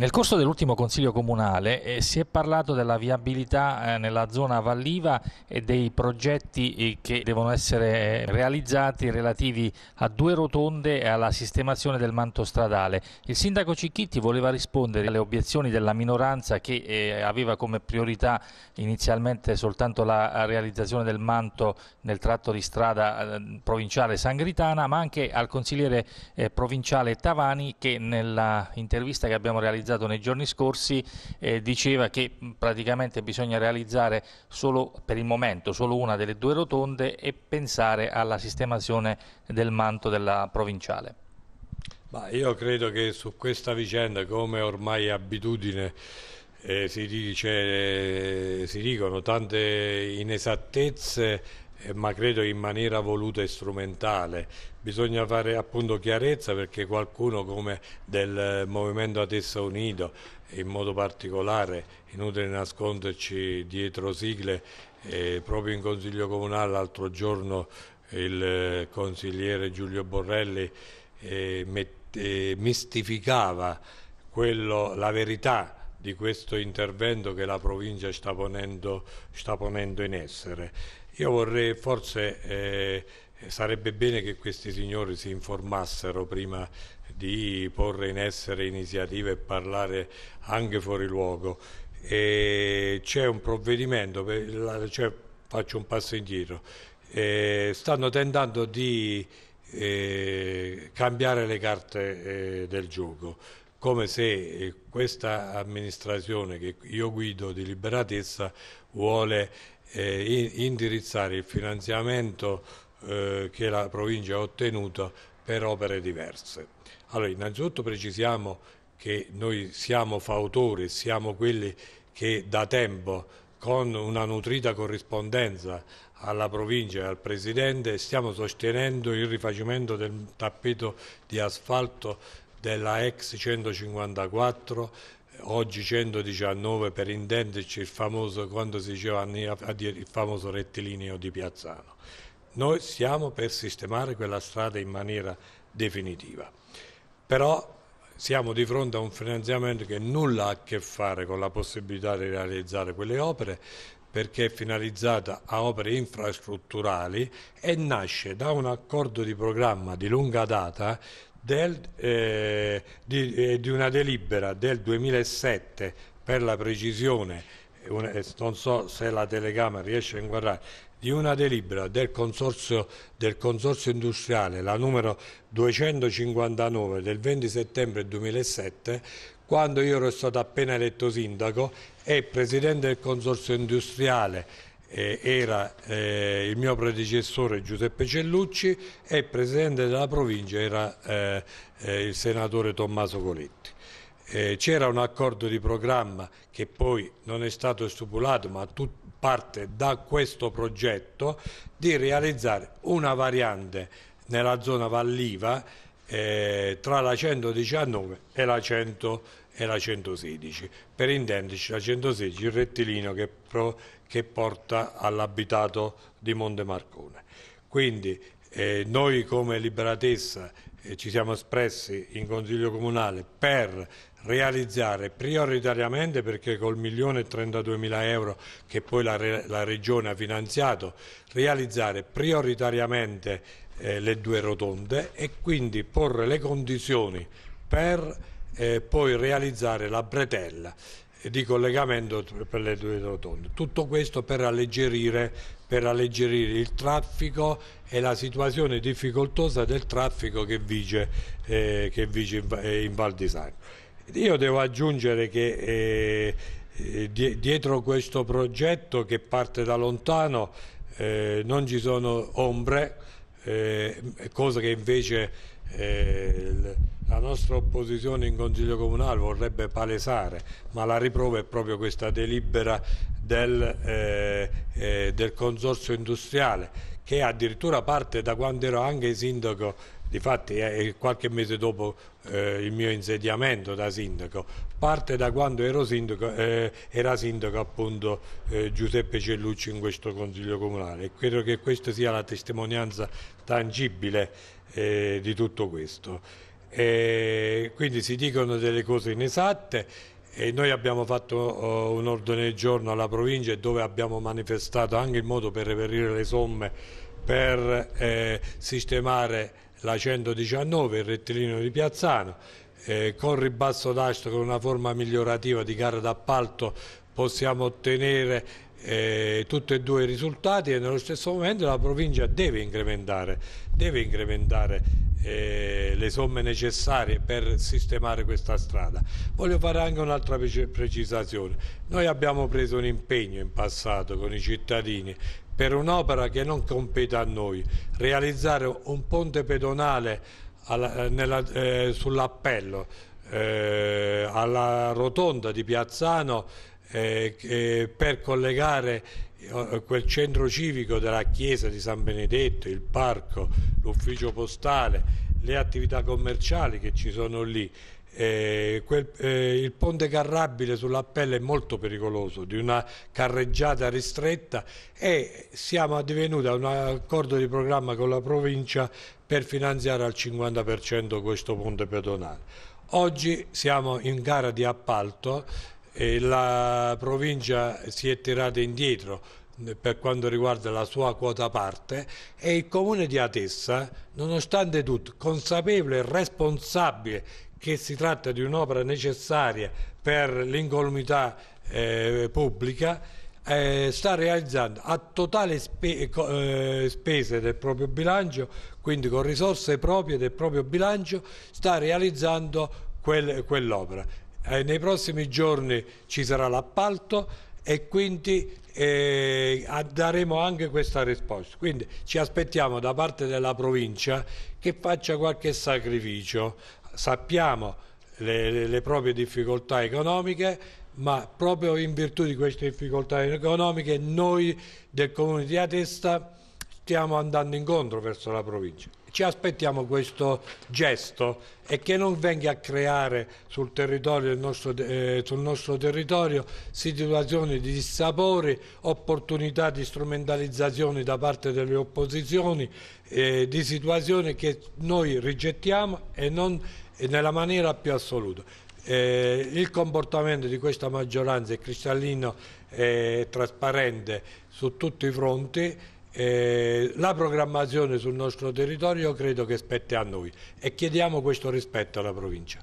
Nel corso dell'ultimo Consiglio Comunale eh, si è parlato della viabilità eh, nella zona Valliva e dei progetti eh, che devono essere eh, realizzati relativi a due rotonde e alla sistemazione del manto stradale. Il sindaco Cicchitti voleva rispondere alle obiezioni della minoranza che eh, aveva come priorità inizialmente soltanto la realizzazione del manto nel tratto di strada eh, provinciale sangritana, ma anche al consigliere provinciale Tavani che nell'intervista che abbiamo realizzato realizzato nei giorni scorsi eh, diceva che praticamente bisogna realizzare solo per il momento solo una delle due rotonde e pensare alla sistemazione del manto della provinciale. Ma io credo che su questa vicenda, come ormai abitudine, eh, si, dice, eh, si dicono tante inesattezze eh, ma credo in maniera voluta e strumentale. Bisogna fare appunto chiarezza perché qualcuno come del Movimento Atessa Unito, in modo particolare, inutile nasconderci dietro sigle, eh, proprio in Consiglio Comunale l'altro giorno il eh, consigliere Giulio Borrelli eh, mette, eh, mistificava quello, la verità di questo intervento che la provincia sta ponendo, sta ponendo in essere. Io vorrei forse, eh, sarebbe bene che questi signori si informassero prima di porre in essere iniziative e parlare anche fuori luogo. C'è un provvedimento, la, cioè, faccio un passo indietro, eh, stanno tentando di eh, cambiare le carte eh, del gioco come se eh, questa amministrazione che io guido di liberatezza vuole eh, indirizzare il finanziamento eh, che la provincia ha ottenuto per opere diverse. Allora, innanzitutto precisiamo che noi siamo fautori, siamo quelli che da tempo con una nutrita corrispondenza alla provincia e al Presidente stiamo sostenendo il rifacimento del tappeto di asfalto della ex 154 oggi 119 per intenderci il famoso, quando si diceva il famoso rettilineo di Piazzano. Noi siamo per sistemare quella strada in maniera definitiva, però siamo di fronte a un finanziamento che nulla ha a che fare con la possibilità di realizzare quelle opere perché è finalizzata a opere infrastrutturali e nasce da un accordo di programma di lunga data del, eh, di, eh, di, una delibera del 2007 per la precisione, eh, una, eh, non so se la telecamera riesce a inquadrare, di una delibera del consorzio, del consorzio industriale, la numero 259 del 20 settembre 2007, quando io ero stato appena eletto sindaco e presidente del consorzio industriale eh, era eh, il mio predecessore Giuseppe Cellucci e presidente della provincia era eh, eh, il senatore Tommaso Coletti. Eh, c'era un accordo di programma che poi non è stato stipulato ma parte da questo progetto di realizzare una variante nella zona Valliva eh, tra la 119 e la 119 e la 116. Per intenderci la 116 il rettilineo che, pro, che porta all'abitato di Monte Marcone. Quindi eh, noi come Liberatessa eh, ci siamo espressi in Consiglio Comunale per realizzare prioritariamente perché col milione e 32 mila euro che poi la, la Regione ha finanziato, realizzare prioritariamente eh, le due rotonde e quindi porre le condizioni per e poi realizzare la bretella di collegamento per le due rotonde. Tutto questo per alleggerire, per alleggerire il traffico e la situazione difficoltosa del traffico che vige, eh, che vige in, eh, in, Val di Sangro. Io devo aggiungere che eh, eh dietro questo progetto che parte da lontano eh, non ci sono ombre, cosa che invece... Il, la nostra opposizione in Consiglio Comunale vorrebbe palesare, ma la riprova è proprio questa delibera del, eh, eh, del consorzio industriale che addirittura parte da quando ero anche sindaco, difatti eh, qualche mese dopo eh, il mio insediamento da sindaco, parte da quando ero sindaco, eh, era sindaco appunto eh, Giuseppe Cellucci in questo Consiglio Comunale e credo che questa sia la testimonianza tangibile eh, di tutto questo. E quindi si dicono delle cose inesatte e noi abbiamo fatto eh, un ordine del giorno alla provincia dove abbiamo manifestato anche il modo per reperire le somme per eh, sistemare la 119, il rettilineo di Piazzano, eh, con ribasso d'asta con una forma migliorativa di gara d'appalto possiamo ottenere eh, tutti e due i risultati e nello stesso momento la provincia deve incrementare, deve incrementare eh, le somme necessarie per sistemare questa strada. Voglio fare anche un'altra precisazione. Noi abbiamo preso un impegno in passato con i cittadini per un'opera che non compete a noi, realizzare un ponte pedonale alla, nella, eh, sull'appello eh, alla rotonda di Piazzano eh, eh, per collegare eh, quel centro civico della chiesa di San Benedetto, il parco, l'ufficio postale, le attività commerciali che ci sono lì. Eh, quel, eh, il ponte carrabile sull'appello è molto pericoloso di una carreggiata ristretta e siamo divenuti a un accordo di programma con la provincia per finanziare al 50% questo ponte pedonale. Oggi siamo in gara di appalto la provincia si è tirata indietro per quanto riguarda la sua quota parte e il comune di Atessa, nonostante tutto, consapevole e responsabile che si tratta di un'opera necessaria per l'incolumità eh, pubblica, eh, sta realizzando a totale spe eh, eh spese del proprio bilancio, quindi con risorse proprie del proprio bilancio, sta realizzando quel quell'opera. Eh, nei prossimi giorni ci sarà l'appalto e quindi eh, daremo anche questa risposta. Quindi ci aspettiamo da parte della provincia che faccia qualche sacrificio. Sappiamo le, le, proprie difficoltà economiche, ma proprio in virtù di queste difficoltà economiche noi del Comune di Atesta stiamo andando incontro verso la provincia. Ci aspettiamo questo gesto e che non venga a creare sul, nostro, eh, sul nostro territorio situazioni di dissapori, opportunità di strumentalizzazione da parte delle opposizioni, eh, di situazioni che noi rigettiamo e non nella maniera più assoluta. Eh, il comportamento di questa maggioranza è cristallino e eh, trasparente su tutti i fronti eh, la programmazione sul nostro territorio credo che spetti a noi e chiediamo questo rispetto alla provincia.